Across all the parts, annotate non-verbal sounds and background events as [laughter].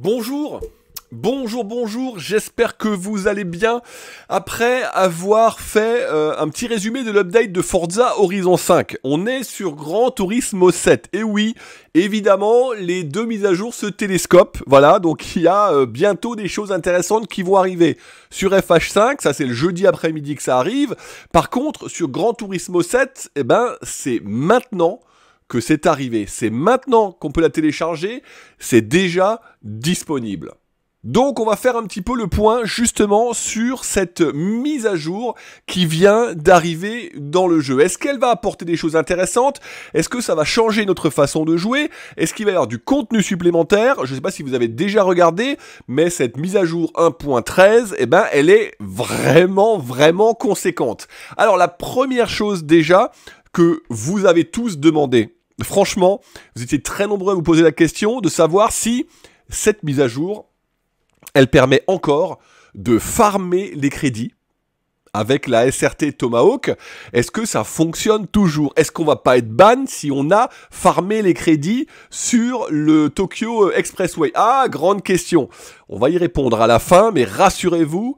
Bonjour Bonjour, bonjour, j'espère que vous allez bien. Après avoir fait euh, un petit résumé de l'update de Forza Horizon 5, on est sur Grand Turismo 7. Et oui, évidemment, les deux mises à jour se télescopent. Voilà, donc il y a euh, bientôt des choses intéressantes qui vont arriver sur FH5. Ça, c'est le jeudi après-midi que ça arrive. Par contre, sur Grand Turismo 7, eh ben, c'est maintenant que c'est arrivé. C'est maintenant qu'on peut la télécharger. C'est déjà disponible. Donc on va faire un petit peu le point justement sur cette mise à jour qui vient d'arriver dans le jeu. Est-ce qu'elle va apporter des choses intéressantes Est-ce que ça va changer notre façon de jouer Est-ce qu'il va y avoir du contenu supplémentaire Je ne sais pas si vous avez déjà regardé, mais cette mise à jour 1.13, eh ben elle est vraiment vraiment conséquente. Alors la première chose déjà que vous avez tous demandé franchement, vous étiez très nombreux à vous poser la question de savoir si cette mise à jour, elle permet encore de farmer les crédits avec la SRT Tomahawk, est-ce que ça fonctionne toujours Est-ce qu'on va pas être ban si on a farmé les crédits sur le Tokyo Expressway Ah, grande question. On va y répondre à la fin, mais rassurez-vous,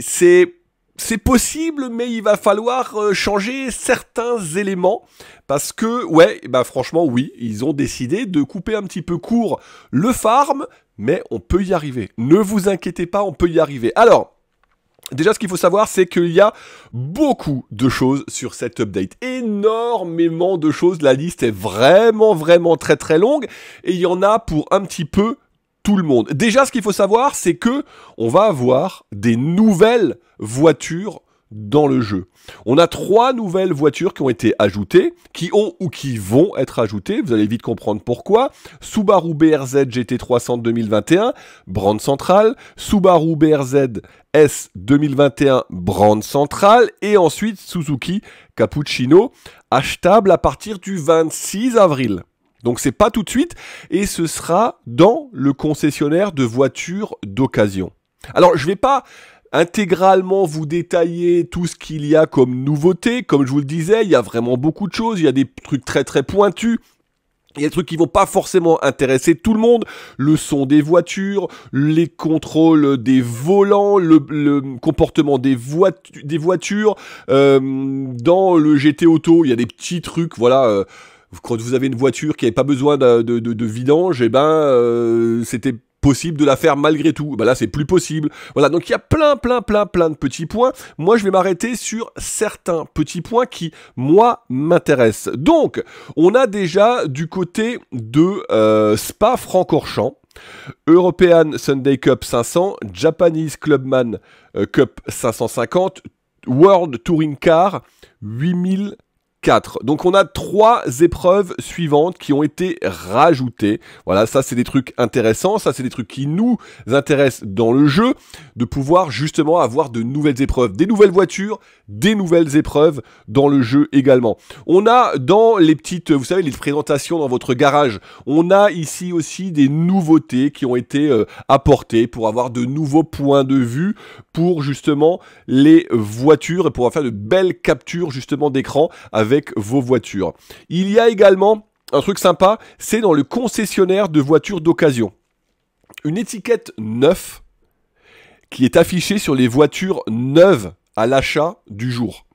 c'est c'est possible, mais il va falloir euh, changer certains éléments parce que, ouais, bah franchement, oui, ils ont décidé de couper un petit peu court le farm, mais on peut y arriver. Ne vous inquiétez pas, on peut y arriver. Alors, Déjà, ce qu'il faut savoir, c'est qu'il y a beaucoup de choses sur cette update. Énormément de choses. La liste est vraiment, vraiment très, très longue. Et il y en a pour un petit peu tout le monde. Déjà, ce qu'il faut savoir, c'est que on va avoir des nouvelles voitures dans le jeu. On a trois nouvelles voitures qui ont été ajoutées, qui ont ou qui vont être ajoutées, vous allez vite comprendre pourquoi. Subaru BRZ GT300 2021, brand centrale, Subaru BRZ S 2021, brand centrale, et ensuite Suzuki Cappuccino, achetable à partir du 26 avril. Donc c'est pas tout de suite et ce sera dans le concessionnaire de voitures d'occasion. Alors je vais pas intégralement vous détailler tout ce qu'il y a comme nouveauté. Comme je vous le disais, il y a vraiment beaucoup de choses. Il y a des trucs très très pointus. Il y a des trucs qui vont pas forcément intéresser tout le monde. Le son des voitures, les contrôles des volants, le, comportement des, voitures. Euh, dans le GT Auto, il y a des petits trucs, voilà. Euh, quand vous avez une voiture qui n'avait pas besoin de, vidange, eh ben euh, c'était possible de la faire malgré tout. Bah là, c'est plus possible. Voilà, donc il y a plein, plein, plein, plein de petits points. Moi, je vais m'arrêter sur certains petits points qui, moi, m'intéressent. Donc, on a déjà du côté de euh, Spa Francorchamps. European Sunday Cup 500, Japanese Clubman euh, Cup 550, World Touring Car 8000 donc on a trois épreuves suivantes qui ont été rajoutées. Voilà, ça c'est des trucs intéressants, ça c'est des trucs qui nous intéressent dans le jeu, de pouvoir justement avoir de nouvelles épreuves, des nouvelles voitures, des nouvelles épreuves dans le jeu également. On a dans les petites, vous savez, les présentations dans votre garage, on a ici aussi des nouveautés qui ont été euh, apportées pour avoir de nouveaux points de vue pour justement les voitures et pouvoir faire de belles captures justement d'écran avec vos voitures. Il y a également un truc sympa, c'est dans le concessionnaire de voitures d'occasion. Une étiquette neuf qui est affichée sur les voitures neuves à l'achat du jour.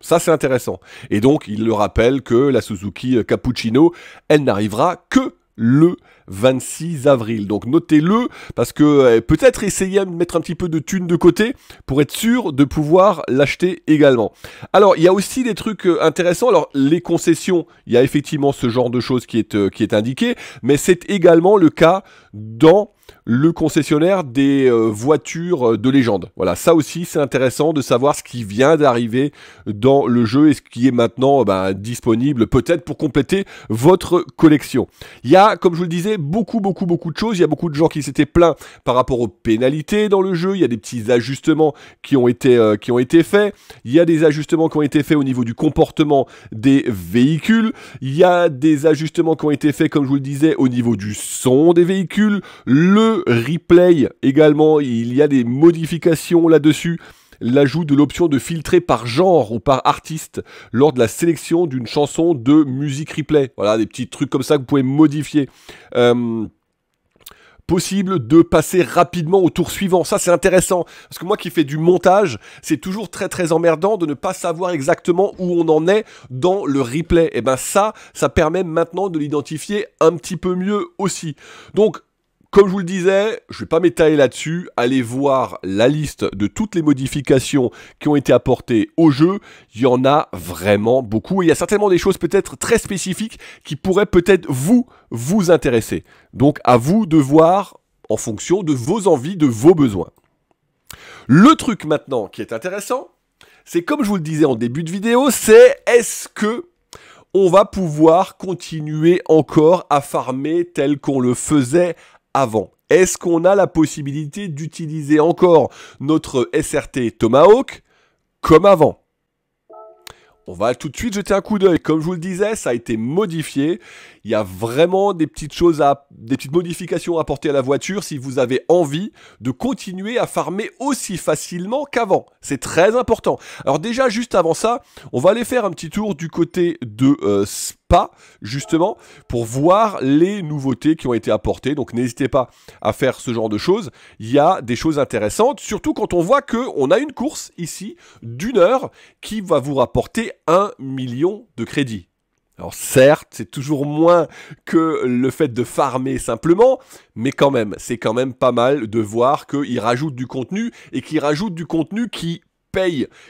Ça, c'est intéressant. Et donc, il le rappelle que la Suzuki Cappuccino, elle n'arrivera que le 26 avril. Donc notez-le parce que euh, peut-être essayez de mettre un petit peu de thunes de côté pour être sûr de pouvoir l'acheter également. Alors il y a aussi des trucs euh, intéressants. Alors les concessions, il y a effectivement ce genre de choses qui est, euh, qui est indiqué, mais c'est également le cas dans le concessionnaire des voitures de légende. Voilà, ça aussi c'est intéressant de savoir ce qui vient d'arriver dans le jeu et ce qui est maintenant ben, disponible peut-être pour compléter votre collection. Il y a, comme je vous le disais, beaucoup, beaucoup, beaucoup de choses. Il y a beaucoup de gens qui s'étaient plaints par rapport aux pénalités dans le jeu. Il y a des petits ajustements qui ont été, euh, qui ont été faits. Il y a des ajustements qui ont été faits au niveau du comportement des véhicules. Il y a des ajustements qui ont été faits, comme je vous le disais, au niveau du son des véhicules. Le replay également, il y a des modifications là-dessus l'ajout de l'option de filtrer par genre ou par artiste lors de la sélection d'une chanson de musique replay. Voilà, des petits trucs comme ça que vous pouvez modifier. Euh, possible de passer rapidement au tour suivant. Ça, c'est intéressant. Parce que moi qui fais du montage, c'est toujours très très emmerdant de ne pas savoir exactement où on en est dans le replay. Et eh ben ça, ça permet maintenant de l'identifier un petit peu mieux aussi. Donc, comme je vous le disais, je ne vais pas m'étaler là-dessus. Allez voir la liste de toutes les modifications qui ont été apportées au jeu. Il y en a vraiment beaucoup. il y a certainement des choses peut-être très spécifiques qui pourraient peut-être vous, vous intéresser. Donc à vous de voir en fonction de vos envies, de vos besoins. Le truc maintenant qui est intéressant, c'est comme je vous le disais en début de vidéo, c'est est-ce que on va pouvoir continuer encore à farmer tel qu'on le faisait est-ce qu'on a la possibilité d'utiliser encore notre SRT Tomahawk comme avant on va tout de suite jeter un coup d'œil. Comme je vous le disais, ça a été modifié. Il y a vraiment des petites choses à, des petites modifications à apporter à la voiture si vous avez envie de continuer à farmer aussi facilement qu'avant. C'est très important. Alors déjà, juste avant ça, on va aller faire un petit tour du côté de euh, pas justement pour voir les nouveautés qui ont été apportées. Donc n'hésitez pas à faire ce genre de choses. Il y a des choses intéressantes, surtout quand on voit que a une course ici d'une heure qui va vous rapporter un million de crédits. Alors certes, c'est toujours moins que le fait de farmer simplement, mais quand même, c'est quand même pas mal de voir qu'il rajoutent du contenu et qu'ils rajoutent du contenu qui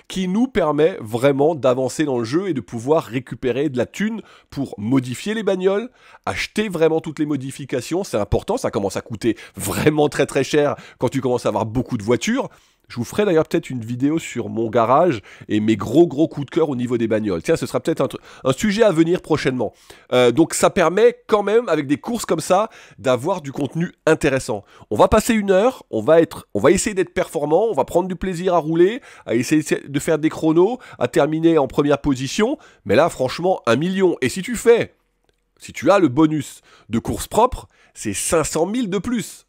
qui nous permet vraiment d'avancer dans le jeu et de pouvoir récupérer de la thune pour modifier les bagnoles, acheter vraiment toutes les modifications, c'est important, ça commence à coûter vraiment très très cher quand tu commences à avoir beaucoup de voitures. Je vous ferai d'ailleurs peut-être une vidéo sur mon garage et mes gros gros coups de cœur au niveau des bagnoles. Tiens, ce sera peut-être un, sujet à venir prochainement. Euh, donc ça permet quand même, avec des courses comme ça, d'avoir du contenu intéressant. On va passer une heure, on va, être, on va essayer d'être performant, on va prendre du plaisir à rouler, à essayer de faire des chronos, à terminer en première position. Mais là, franchement, un million. Et si tu fais, si tu as le bonus de course propre, c'est 500 000 de plus.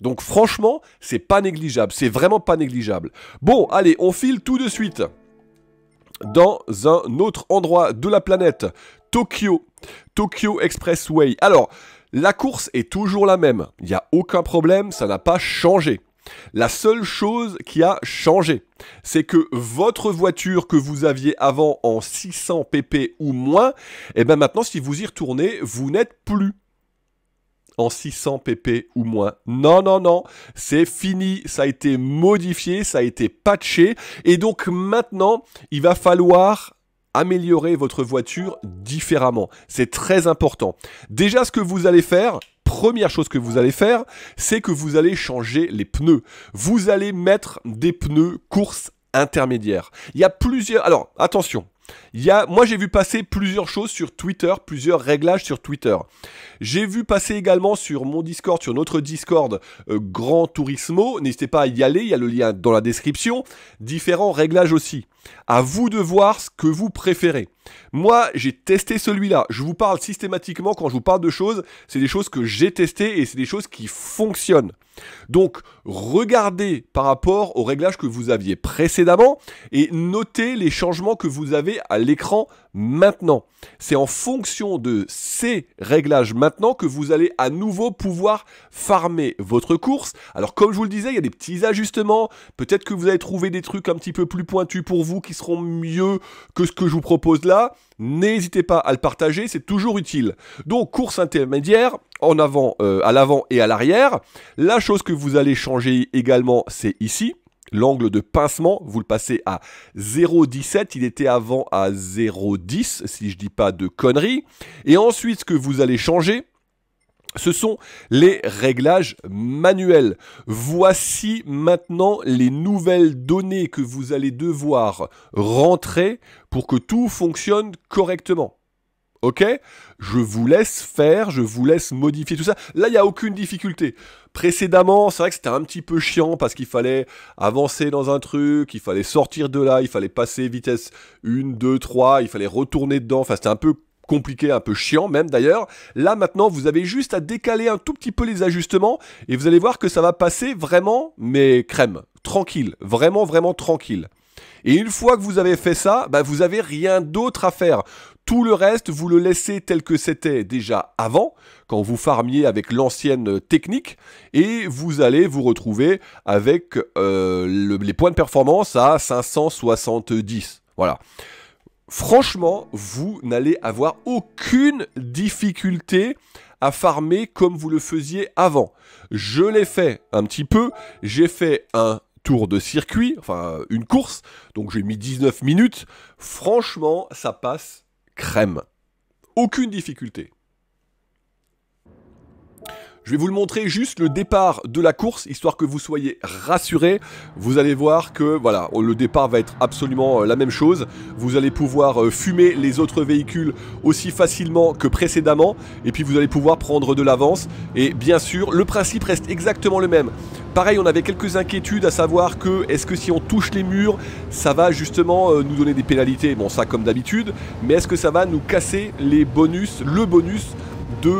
Donc franchement, c'est pas négligeable, c'est vraiment pas négligeable. Bon, allez, on file tout de suite dans un autre endroit de la planète, Tokyo, Tokyo Expressway. Alors, la course est toujours la même, il n'y a aucun problème, ça n'a pas changé. La seule chose qui a changé, c'est que votre voiture que vous aviez avant en 600 pp ou moins, et eh bien maintenant si vous y retournez, vous n'êtes plus en 600 pp ou moins. Non, non, non, c'est fini, ça a été modifié, ça a été patché, et donc maintenant, il va falloir améliorer votre voiture différemment. C'est très important. Déjà, ce que vous allez faire, première chose que vous allez faire, c'est que vous allez changer les pneus. Vous allez mettre des pneus course intermédiaire. Il y a plusieurs... Alors, attention, moi, j'ai vu passer plusieurs choses sur Twitter, plusieurs réglages sur Twitter. J'ai vu passer également sur mon Discord, sur notre Discord euh, Grand Turismo. N'hésitez pas à y aller, il y a le lien dans la description. Différents réglages aussi. À vous de voir ce que vous préférez. Moi, j'ai testé celui-là. Je vous parle systématiquement quand je vous parle de choses. C'est des choses que j'ai testées et c'est des choses qui fonctionnent. Donc regardez par rapport aux réglages que vous aviez précédemment et notez les changements que vous avez à l'écran maintenant. C'est en fonction de ces réglages maintenant que vous allez à nouveau pouvoir farmer votre course. Alors comme je vous le disais, il y a des petits ajustements. Peut-être que vous allez trouver des trucs un petit peu plus pointus pour vous qui seront mieux que ce que je vous propose là. N'hésitez pas à le partager, c'est toujours utile. Donc course intermédiaire, en avant, euh, à l'avant et à l'arrière. La chose que vous allez changer également, c'est ici l'angle de pincement, vous le passez à 0,17. Il était avant à 0,10, si je dis pas de conneries. Et ensuite, ce que vous allez changer, ce sont les réglages manuels. Voici maintenant les nouvelles données que vous allez devoir rentrer pour que tout fonctionne correctement. Ok Je vous laisse faire, je vous laisse modifier tout ça. Là, il n'y a aucune difficulté. Précédemment, c'est vrai que c'était un petit peu chiant parce qu'il fallait avancer dans un truc, il fallait sortir de là, il fallait passer vitesse 1, 2, 3, il fallait retourner dedans. Enfin, c'était un peu compliqué, un peu chiant même d'ailleurs. Là maintenant, vous avez juste à décaler un tout petit peu les ajustements et vous allez voir que ça va passer vraiment, mais crème, tranquille, vraiment, vraiment tranquille. Et une fois que vous avez fait ça, bah, vous avez rien d'autre à faire. Tout le reste, vous le laissez tel que c'était déjà avant, quand vous farmiez avec l'ancienne technique, et vous allez vous retrouver avec euh, les points de performance à 570. Voilà. Franchement, vous n'allez avoir aucune difficulté à farmer comme vous le faisiez avant. Je l'ai fait un petit peu, j'ai fait un tour de circuit, enfin une course, donc j'ai mis 19 minutes. Franchement, ça passe crème. Aucune difficulté. Je vais vous le montrer juste le départ de la course, histoire que vous soyez rassurés. Vous allez voir que voilà, oh, le départ va être absolument euh, la même chose. Vous allez pouvoir euh, fumer les autres véhicules aussi facilement que précédemment. Et puis vous allez pouvoir prendre de l'avance. Et bien sûr, le principe reste exactement le même. Pareil, on avait quelques inquiétudes à savoir que est-ce que si on touche les murs, ça va justement euh, nous donner des pénalités Bon, ça comme d'habitude, mais est-ce que ça va nous casser les bonus, le bonus de,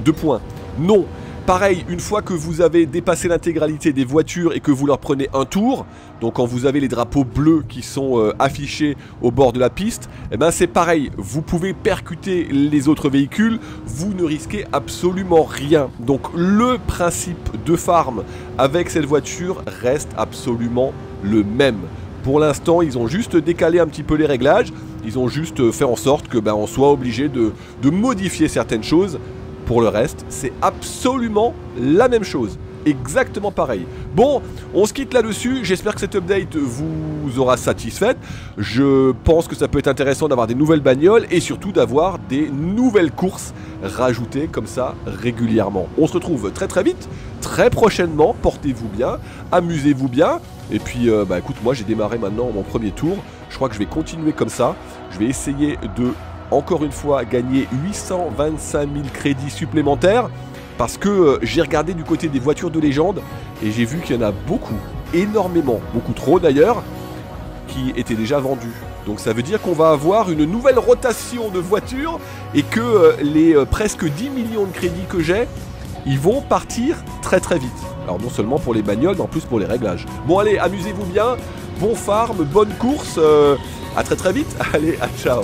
de points non. Pareil, une fois que vous avez dépassé l'intégralité des voitures et que vous leur prenez un tour, donc quand vous avez les drapeaux bleus qui sont euh, affichés au bord de la piste, eh ben c'est pareil, vous pouvez percuter les autres véhicules, vous ne risquez absolument rien. Donc le principe de farm avec cette voiture reste absolument le même. Pour l'instant, ils ont juste décalé un petit peu les réglages, ils ont juste euh, fait en sorte que ben, on soit obligé de modifier certaines choses pour le reste, c'est absolument la même chose. Exactement pareil. Bon, on se quitte là-dessus. J'espère que cette update vous aura satisfaite. Je pense que ça peut être intéressant d'avoir des nouvelles bagnoles et surtout d'avoir des nouvelles courses rajoutées comme ça régulièrement. On se retrouve très très vite, très prochainement. Portez-vous bien, amusez-vous bien. Et puis, euh, bah écoute, moi j'ai démarré maintenant mon premier tour. Je crois que je vais continuer comme ça. Je vais essayer de encore une fois gagné 825 000 crédits supplémentaires parce que euh, j'ai regardé du côté des voitures de légende et j'ai vu qu'il y en a beaucoup, énormément, beaucoup trop d'ailleurs, qui étaient déjà vendus. Donc ça veut dire qu'on va avoir une nouvelle rotation de voitures et que euh, les euh, presque 10 millions de crédits que j'ai, ils vont partir très très vite. Alors non seulement pour les bagnoles, mais en plus pour les réglages. Bon allez, amusez-vous bien, bon farm, bonne course, à très très vite, [laughs] allez, à ciao